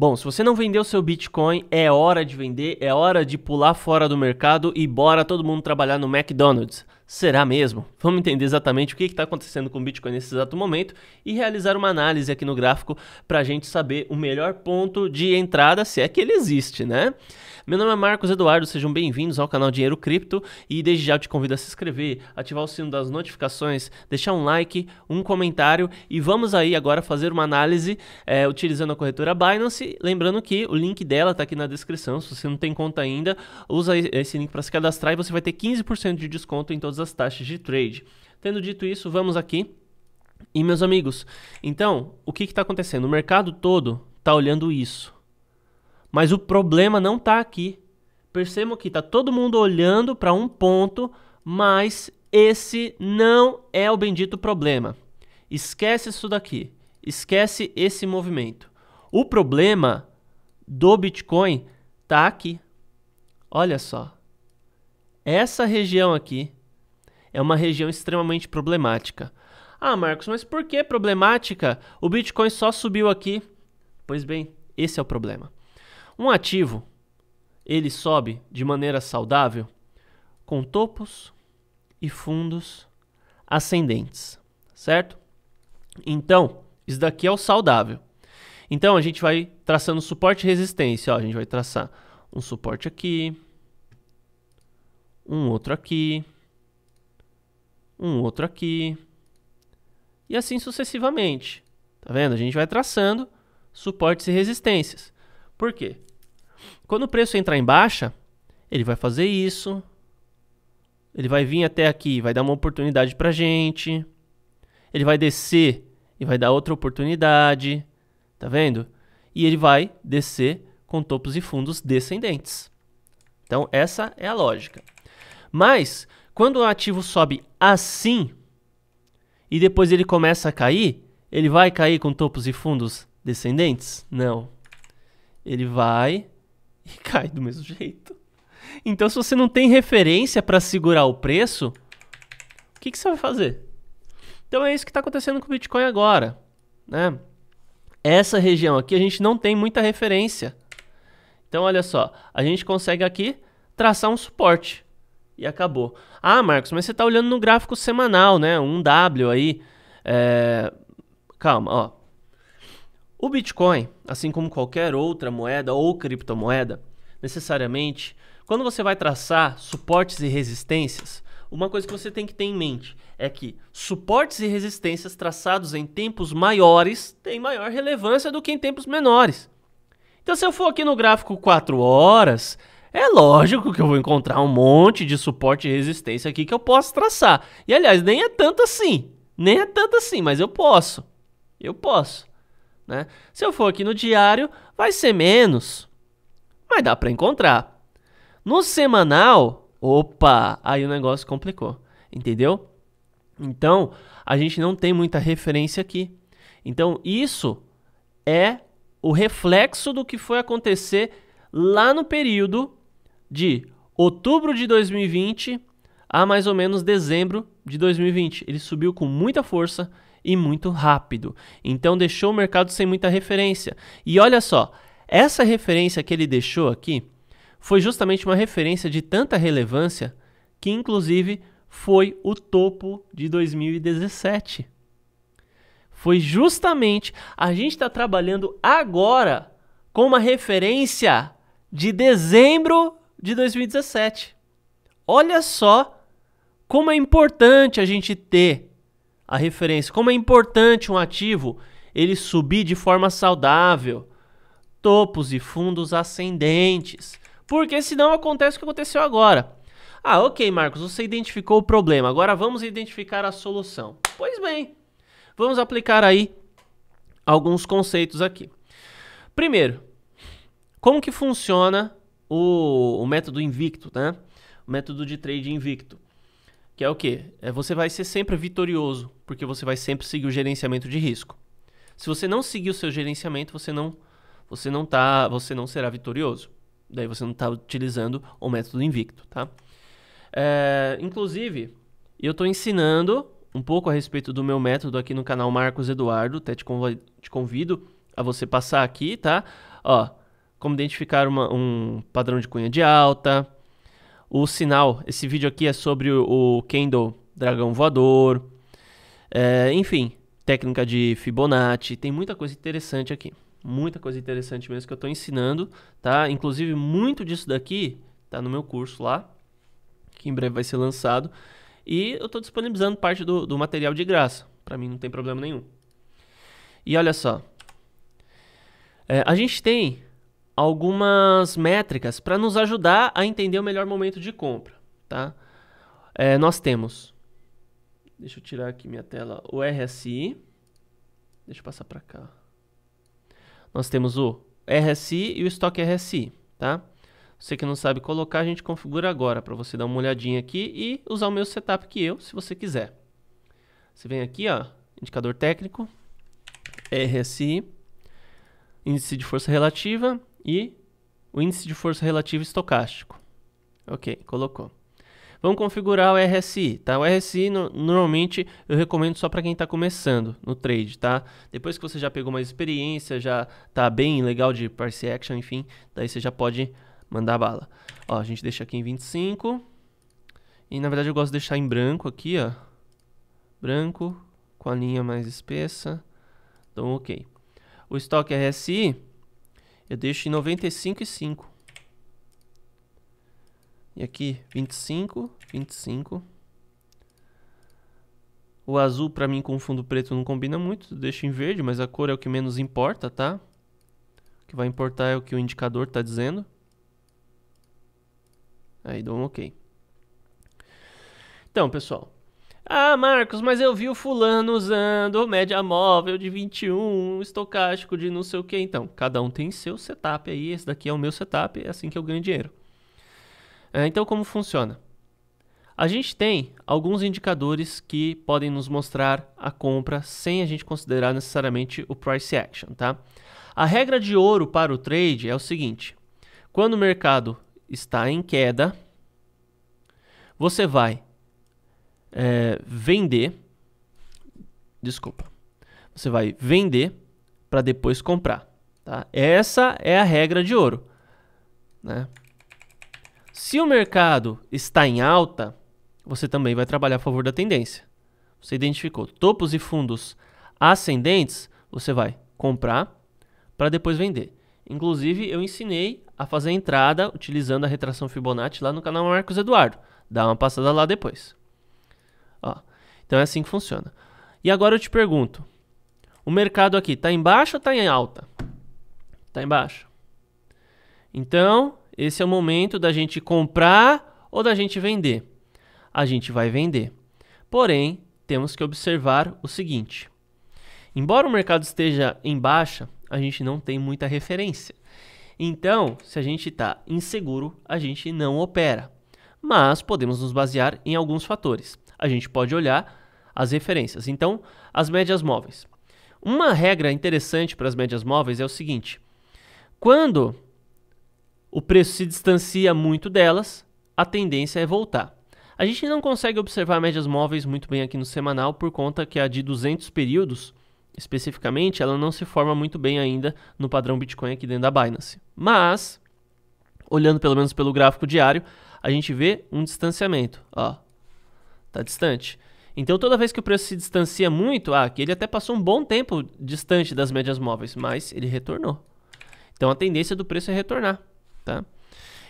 Bom, se você não vendeu seu Bitcoin, é hora de vender, é hora de pular fora do mercado e bora todo mundo trabalhar no McDonald's. Será mesmo? Vamos entender exatamente o que está acontecendo com o Bitcoin nesse exato momento e realizar uma análise aqui no gráfico para a gente saber o melhor ponto de entrada, se é que ele existe, né? Meu nome é Marcos Eduardo, sejam bem-vindos ao canal Dinheiro Cripto e desde já eu te convido a se inscrever, ativar o sino das notificações, deixar um like, um comentário e vamos aí agora fazer uma análise é, utilizando a corretora Binance. Lembrando que o link dela está aqui na descrição, se você não tem conta ainda, usa esse link para se cadastrar e você vai ter 15% de desconto em todas todas as taxas de trade. Tendo dito isso, vamos aqui. E meus amigos, então, o que está acontecendo? O mercado todo está olhando isso. Mas o problema não está aqui. Percebam que está todo mundo olhando para um ponto, mas esse não é o bendito problema. Esquece isso daqui. Esquece esse movimento. O problema do Bitcoin está aqui. Olha só. Essa região aqui é uma região extremamente problemática. Ah, Marcos, mas por que problemática? O Bitcoin só subiu aqui. Pois bem, esse é o problema. Um ativo, ele sobe de maneira saudável com topos e fundos ascendentes, certo? Então, isso daqui é o saudável. Então a gente vai traçando suporte e resistência. Ó, a gente vai traçar um suporte aqui, um outro aqui, um outro aqui. E assim sucessivamente. Tá vendo? A gente vai traçando suportes e resistências. Por quê? Quando o preço entrar em baixa, ele vai fazer isso. Ele vai vir até aqui, vai dar uma oportunidade pra gente. Ele vai descer e vai dar outra oportunidade. Tá vendo? E ele vai descer com topos e fundos descendentes. Então, essa é a lógica. Mas, quando o ativo sobe assim e depois ele começa a cair, ele vai cair com topos e fundos descendentes? Não. Ele vai e cai do mesmo jeito. Então, se você não tem referência para segurar o preço, o que, que você vai fazer? Então, é isso que está acontecendo com o Bitcoin agora. Né? Essa região aqui a gente não tem muita referência. Então, olha só, a gente consegue aqui traçar um suporte e acabou. Ah, Marcos, mas você está olhando no gráfico semanal, né? Um W aí. É... Calma, ó. O Bitcoin, assim como qualquer outra moeda ou criptomoeda, necessariamente, quando você vai traçar suportes e resistências, uma coisa que você tem que ter em mente é que suportes e resistências traçados em tempos maiores têm maior relevância do que em tempos menores. Então, se eu for aqui no gráfico 4 horas, é lógico que eu vou encontrar um monte de suporte e resistência aqui que eu posso traçar. E aliás, nem é tanto assim. Nem é tanto assim, mas eu posso. Eu posso. Né? Se eu for aqui no diário, vai ser menos. Mas dá para encontrar. No semanal, opa, aí o negócio complicou. Entendeu? Então, a gente não tem muita referência aqui. Então, isso é o reflexo do que foi acontecer lá no período de outubro de 2020 a mais ou menos dezembro de 2020. Ele subiu com muita força e muito rápido. Então deixou o mercado sem muita referência. E olha só, essa referência que ele deixou aqui foi justamente uma referência de tanta relevância que inclusive foi o topo de 2017. Foi justamente a gente está trabalhando agora com uma referência de dezembro de 2017. Olha só como é importante a gente ter a referência, como é importante um ativo ele subir de forma saudável, topos e fundos ascendentes, porque senão acontece o que aconteceu agora. Ah, ok, Marcos, você identificou o problema, agora vamos identificar a solução. Pois bem, vamos aplicar aí alguns conceitos aqui. Primeiro, como que funciona o, o método invicto, né? O método de trade invicto. Que é o quê? É você vai ser sempre vitorioso, porque você vai sempre seguir o gerenciamento de risco. Se você não seguir o seu gerenciamento, você não você não tá, você não será vitorioso. Daí você não está utilizando o método invicto, tá? É, inclusive, eu estou ensinando um pouco a respeito do meu método aqui no canal Marcos Eduardo. Até te convido, te convido a você passar aqui, tá? Ó, como identificar uma, um padrão de cunha de alta, o sinal. Esse vídeo aqui é sobre o, Kendo Dragão Voador, é, enfim, técnica de Fibonacci, tem muita coisa interessante aqui. Muita coisa interessante mesmo que eu estou ensinando, tá? Inclusive, muito disso daqui está no meu curso lá, que em breve vai ser lançado. E eu estou disponibilizando parte do, do material de graça. Para mim não tem problema nenhum. E olha só. É, a gente tem algumas métricas para nos ajudar a entender o melhor momento de compra, tá? É, nós temos, deixa eu tirar aqui minha tela, o RSI, deixa eu passar para cá. Nós temos o RSI e o estoque RSI, tá? Você que não sabe colocar, a gente configura agora para você dar uma olhadinha aqui e usar o meu setup que eu, se você quiser. Você vem aqui, ó, indicador técnico, RSI, índice de força relativa, e o índice de força relativa estocástico. Ok, colocou. Vamos configurar o RSI, tá? O RSI no, normalmente eu recomendo só para quem está começando no trade, tá? Depois que você já pegou mais experiência, já tá bem legal de parse action, enfim, daí você já pode mandar bala. Ó, a gente deixa aqui em 25. E na verdade eu gosto de deixar em branco aqui, ó. Branco com a linha mais espessa. Então, ok. O estoque RSI eu deixo em 95 e 5. E aqui, 25, 25. O azul para mim com fundo preto não combina muito, deixo em verde, mas a cor é o que menos importa, tá? O que vai importar é o que o indicador está dizendo. Aí dou um ok. Então, pessoal, ah, Marcos, mas eu vi o fulano usando média móvel de 21, estocástico de não sei o que. Então, cada um tem seu setup aí. Esse daqui é o meu setup, é assim que eu ganho dinheiro. É, então, como funciona? A gente tem alguns indicadores que podem nos mostrar a compra sem a gente considerar necessariamente o price action, tá? A regra de ouro para o trade é o seguinte: quando o mercado está em queda, você vai é, vender. Desculpa. Você vai vender para depois comprar. Tá? Essa é a regra de ouro. Né? Se o mercado está em alta, você também vai trabalhar a favor da tendência. Você identificou topos e fundos ascendentes, você vai comprar para depois vender. Inclusive, eu ensinei a fazer a entrada utilizando a retração Fibonacci lá no canal Marcos Eduardo. Dá uma passada lá depois. Ó, então é assim que funciona. E agora eu te pergunto: o mercado aqui está em baixa ou está em alta? Está em baixa. Então, esse é o momento da gente comprar ou da gente vender. A gente vai vender. Porém, temos que observar o seguinte: embora o mercado esteja em baixa, a gente não tem muita referência. Então, se a gente está inseguro, a gente não opera. Mas podemos nos basear em alguns fatores a gente pode olhar as referências. Então, as médias móveis. Uma regra interessante para as médias móveis é o seguinte: quando o preço se distancia muito delas, a tendência é voltar. A gente não consegue observar médias móveis muito bem aqui no semanal por conta que a de 200 períodos, especificamente, ela não se forma muito bem ainda no padrão Bitcoin aqui dentro da Binance. Mas, olhando pelo menos pelo gráfico diário, a gente vê um distanciamento. Ó, Tá distante. Então toda vez que o preço se distancia muito, ah, ele até passou um bom tempo distante das médias móveis, mas ele retornou. Então a tendência do preço é retornar, tá?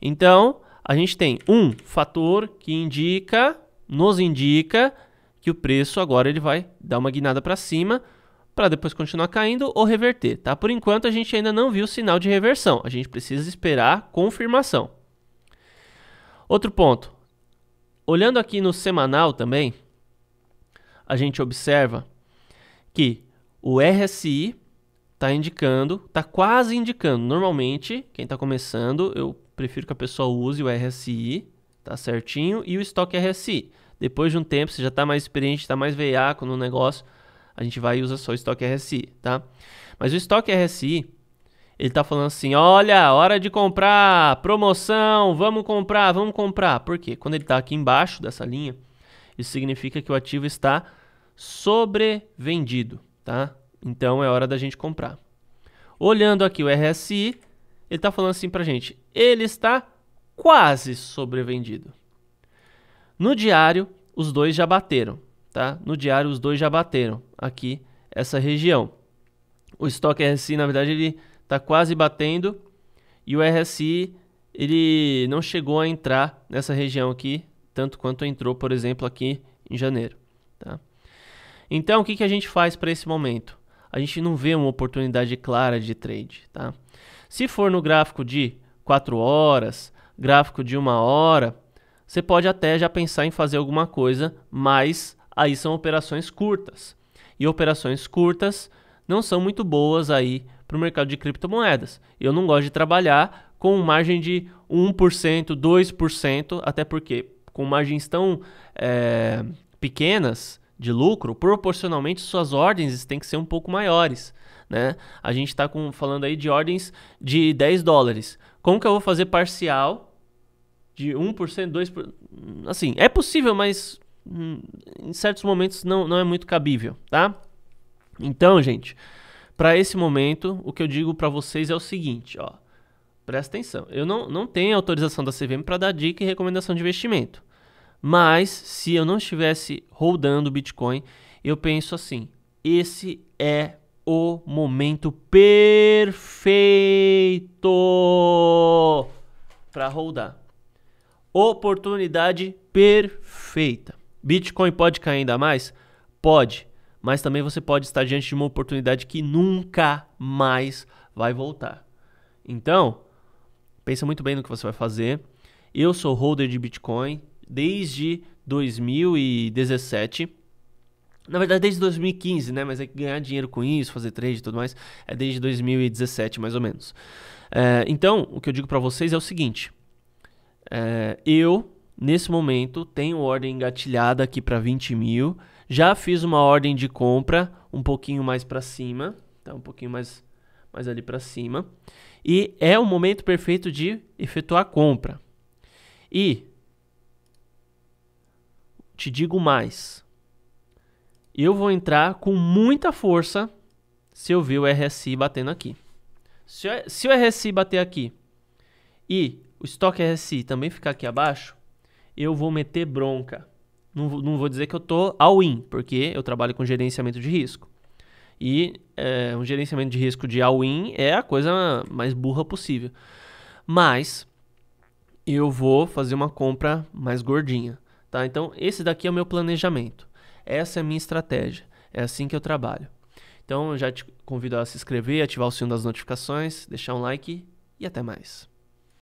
Então a gente tem um fator que indica, nos indica que o preço agora ele vai dar uma guinada para cima para depois continuar caindo ou reverter, tá? Por enquanto a gente ainda não viu sinal de reversão. A gente precisa esperar confirmação. Outro ponto, Olhando aqui no semanal também, a gente observa que o RSI está indicando, está quase indicando. Normalmente, quem está começando, eu prefiro que a pessoa use o RSI, tá certinho, e o estoque RSI. Depois de um tempo, você já está mais experiente, está mais veiaco no negócio, a gente vai e usa só o estoque RSI, tá? Mas o estoque RSI, ele tá falando assim: olha, hora de comprar, promoção, vamos comprar, vamos comprar. Por quê? Quando ele tá aqui embaixo dessa linha, isso significa que o ativo está sobrevendido, tá? Então é hora da gente comprar. Olhando aqui o RSI, ele tá falando assim pra gente: ele está quase sobrevendido. No diário, os dois já bateram, tá? No diário, os dois já bateram aqui essa região. O estoque RSI, na verdade, ele está quase batendo e o RSI ele não chegou a entrar nessa região aqui, tanto quanto entrou, por exemplo, aqui em janeiro. Tá? Então, o que, que a gente faz para esse momento? A gente não vê uma oportunidade clara de trade. Tá? Se for no gráfico de 4 horas, gráfico de 1 hora, você pode até já pensar em fazer alguma coisa, mas aí são operações curtas. E operações curtas não são muito boas aí para o mercado de criptomoedas. Eu não gosto de trabalhar com margem de 1%, 2%, até porque com margens tão é, pequenas de lucro, proporcionalmente suas ordens têm que ser um pouco maiores. Né? A gente está falando aí de ordens de 10 dólares. Como que eu vou fazer parcial de 1%, 2%? Assim, é possível, mas hum, em certos momentos não, não é muito cabível, tá? Então, gente, para esse momento, o que eu digo para vocês é o seguinte, ó. Presta atenção. Eu não, não tenho autorização da CVM para dar dica e recomendação de investimento. Mas se eu não estivesse rodando Bitcoin, eu penso assim: esse é o momento perfeito para rodar. Oportunidade perfeita. Bitcoin pode cair ainda mais? Pode mas também você pode estar diante de uma oportunidade que nunca mais vai voltar. Então, pensa muito bem no que você vai fazer. Eu sou holder de Bitcoin desde 2017. Na verdade, desde 2015, né? Mas é que ganhar dinheiro com isso, fazer trade e tudo mais, é desde 2017, mais ou menos. É, então, o que eu digo para vocês é o seguinte: é, eu, nesse momento, tenho ordem engatilhada aqui para 20 mil já fiz uma ordem de compra um pouquinho mais para cima, tá? Um pouquinho mais, mais ali para cima. E é o momento perfeito de efetuar a compra. E te digo mais. Eu vou entrar com muita força se eu ver o RSI batendo aqui. Se, se o RSI bater aqui e o estoque RSI também ficar aqui abaixo, eu vou meter bronca. Não, não vou dizer que eu estou all-in, porque eu trabalho com gerenciamento de risco. E é, um gerenciamento de risco de all-in é a coisa mais burra possível. Mas eu vou fazer uma compra mais gordinha. Tá? Então, esse daqui é o meu planejamento. Essa é a minha estratégia. É assim que eu trabalho. Então, eu já te convido a se inscrever, ativar o sino das notificações, deixar um like e até mais.